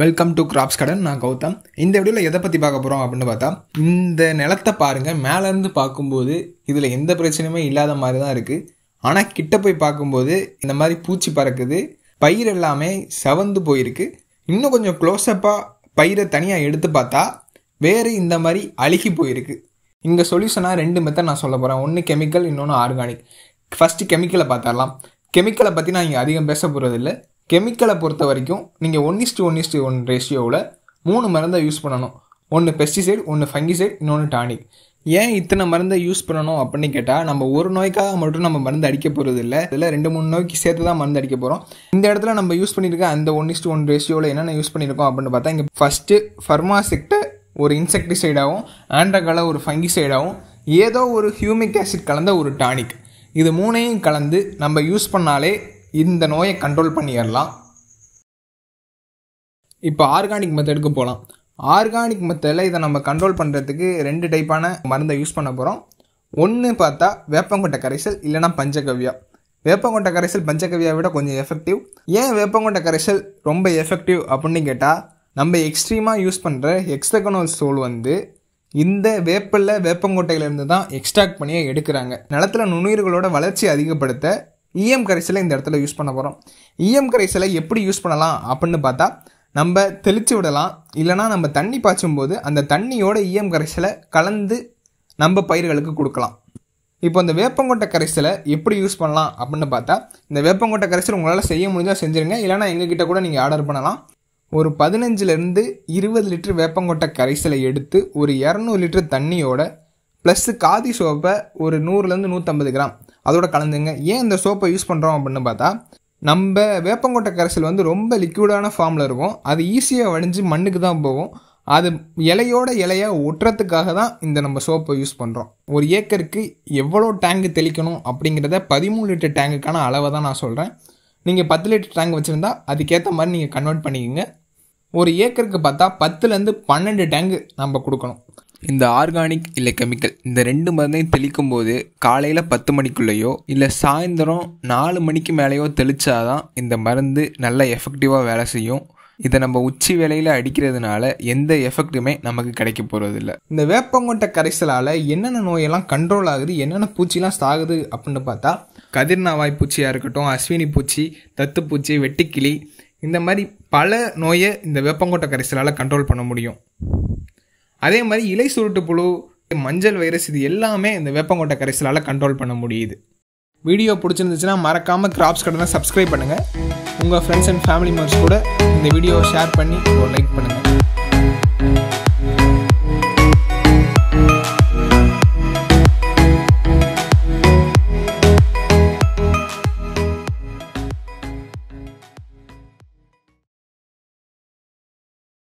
welcome to graphs கடன் நான் கௌதம் இந்த வீடியோவில் எதை பற்றி பார்க்க போகிறோம் அப்படின்னு பார்த்தா இந்த நிலத்தை பாருங்கள் மேலேருந்து பார்க்கும்போது இதில் எந்த பிரச்சனையுமே இல்லாத மாதிரி தான் இருக்குது ஆனால் கிட்ட போய் பார்க்கும்போது இந்த மாதிரி பூச்சி பறக்குது பயிர் எல்லாமே செவந்து போயிருக்கு இன்னும் கொஞ்சம் க்ளோஸ்அப்பாக பயிரை தனியாக எடுத்து பார்த்தா வேறு இந்த மாதிரி அழுகி போயிருக்கு இங்கே சொல்யூஷனாக ரெண்டு மெத்தட் நான் சொல்ல போகிறேன் ஒன்று கெமிக்கல் இன்னொன்று ஆர்கானிக் ஃபஸ்ட்டு கெமிக்கலை பார்த்தாலாம் கெமிக்கலை பற்றி நான் இங்கே அதிகம் பேச போகிறதில்லை கெமிக்கலை பொறுத்த வரைக்கும் நீங்கள் one is to one is to one ரேஷியோவில் மூணு மருந்தை யூஸ் பண்ணணும் ஒன்று பெஸ்டிசைட் ஒன்று ஃபங்கிசைட் இன்னொன்று டானிக் ஏன் இத்தனை மருந்தை யூஸ் பண்ணணும் அப்படின்னு கேட்டால் நம்ம ஒரு நோய்க்காக மட்டும் நம்ம மருந்து அடிக்க போகிறது இல்லை இதில் ரெண்டு மூணு நோய்க்கு சேர்த்து தான் மருந்து அடிக்க போகிறோம் இந்த இடத்துல நம்ம யூஸ் பண்ணியிருக்க அந்த ஒன் இஸ்ட் ஒன் ரேஷியோவில் என்னென்ன யூஸ் பண்ணியிருக்கோம் அப்படின்னு பார்த்தா இங்கே ஃபஸ்ட்டு ஃபர்மாசெக்டை ஒரு இன்செக்டிசைடாகவும் ஆண்ட்ரகால ஒரு ஃபங்கிசைடாகவும் ஏதோ ஒரு ஹியூமிக் ஆசிட் கலந்த ஒரு டானிக் இது மூணையும் கலந்து நம்ம யூஸ் பண்ணாலே இந்த நோயை கண்ட்ரோல் பண்ணிடலாம் இப்போ ஆர்கானிக் மெத்தடுக்கு போகலாம் ஆர்கானிக் மெத்தடில் இதை நம்ம கண்ட்ரோல் பண்ணுறதுக்கு ரெண்டு டைப்பான மருந்தை யூஸ் பண்ண போகிறோம் ஒன்று பார்த்தா வேப்பங்கொட்டை கரைசல் இல்லைனா பஞ்சகவ்யா வேப்பங்கொட்டை கரைசல் பஞ்சகவியை விட கொஞ்சம் எஃபெக்டிவ் ஏன் வேப்பங்கொட்டை கரைசல் ரொம்ப எஃபெக்டிவ் அப்படின்னு கேட்டால் நம்ம எக்ஸ்ட்ரீமாக யூஸ் பண்ணுற எக்ஸ்டகனோல் சோல் வந்து இந்த வேப்பில் வேப்பங்கொட்டையிலேருந்து தான் எக்ஸ்ட்ராக்ட் பண்ணியே எடுக்கிறாங்க நிலத்தில் நுண்ணுயிர்களோட வளர்ச்சி அதிகப்படுத்த இஎம் e கரைசலை இந்த இடத்துல யூஸ் பண்ண போகிறோம் இஎம் e கரைசலை எப்படி யூஸ் பண்ணலாம் அப்படின்னு பார்த்தா நம்ம தெளித்து விடலாம் இல்லைனா நம்ம தண்ணி பாய்ச்சும் போது அந்த தண்ணியோட இஎம் e கரைசலை கலந்து நம்ம பயிர்களுக்கு கொடுக்கலாம் இப்போ இந்த வேப்பங்கொட்டை கரைசலை எப்படி யூஸ் பண்ணலாம் அப்படின்னு பார்த்தா இந்த வேப்பங்கொட்டை கரைசல் உங்களால் செய்ய முடிஞ்சால் செஞ்சுருங்க இல்லைனா எங்ககிட்ட கூட நீங்கள் ஆர்டர் பண்ணலாம் ஒரு பதினஞ்சுலேருந்து இருபது லிட்டர் வேப்பங்கொட்டை கரைசலை எடுத்து ஒரு இரநூறு லிட்டர் தண்ணியோட ப்ளஸ்ஸு காதி சோப்பை ஒரு நூறுலேருந்து நூற்றம்பது கிராம் அதோட கலந்துங்க ஏன் இந்த சோப்பை யூஸ் பண்ணுறோம் அப்படின்னு பார்த்தா நம்ம வேப்பங்கொட்டை கரைசல் வந்து ரொம்ப லிக்யூடான ஃபார்மில் இருக்கும் அது ஈஸியாக வடிஞ்சு மண்ணுக்கு தான் போகும் அது இலையோட இலையாக ஒட்டுறதுக்காக தான் இந்த நம்ம சோப்பை யூஸ் பண்ணுறோம் ஒரு ஏக்கருக்கு எவ்வளோ டேங்கு தெளிக்கணும் அப்படிங்கிறத பதிமூணு லிட்டர் டேங்குக்கான அளவை தான் நான் சொல்கிறேன் நீங்கள் பத்து லிட்டர் டேங்க் வச்சுருந்தா அதுக்கேற்ற மாதிரி நீங்கள் கன்வெர்ட் பண்ணிக்கோங்க ஒரு ஏக்கருக்கு பார்த்தா பத்துலேருந்து பன்னெண்டு டேங்கு நம்ம கொடுக்கணும் இந்த ஆர்கானிக் இல்லை கெமிக்கல் இந்த ரெண்டு மருந்தையும் தெளிக்கும் போது காலையில் பத்து மணிக்குள்ளேயோ இல்லை சாயந்தரம் நாலு மணிக்கு மேலேயோ தெளித்தாதான் இந்த மருந்து நல்ல எஃபெக்டிவாக வேலை செய்யும் இதை நம்ம உச்சி வேலையில் அடிக்கிறதுனால எந்த எஃபெக்ட்டுமே நமக்கு கிடைக்க போகிறதில்ல இந்த வேப்பங்கொட்டை கரைசலால் என்னென்ன நோயெல்லாம் கண்ட்ரோல் ஆகுது என்னென்ன பூச்சிலாம் சாகுது அப்படின்னு பார்த்தா கதிர்நாவாய் பூச்சியாக இருக்கட்டும் அஸ்வினி பூச்சி தத்துப்பூச்சி வெட்டிக்கிளி இந்த மாதிரி பல நோயை இந்த வேப்பங்கொட்டை கரைசலால் கண்ட்ரோல் பண்ண முடியும் அதே மாதிரி இலை சுருட்டு புழு மஞ்சள் வைரஸ் இது எல்லாமே இந்த வேப்பங்கொட்டை கரைசலால் கண்ட்ரோல் பண்ண முடியுது வீடியோ பிடிச்சிருந்துச்சுன்னா மறக்காமல் கிராப்ஸ் கடனை சப்ஸ்கிரைப் பண்ணுங்கள் உங்கள் ஃப்ரெண்ட்ஸ் அண்ட் ஃபேமிலி மெம்பர்ஸ் கூட இந்த வீடியோவை ஷேர் பண்ணி லைக் பண்ணுங்கள்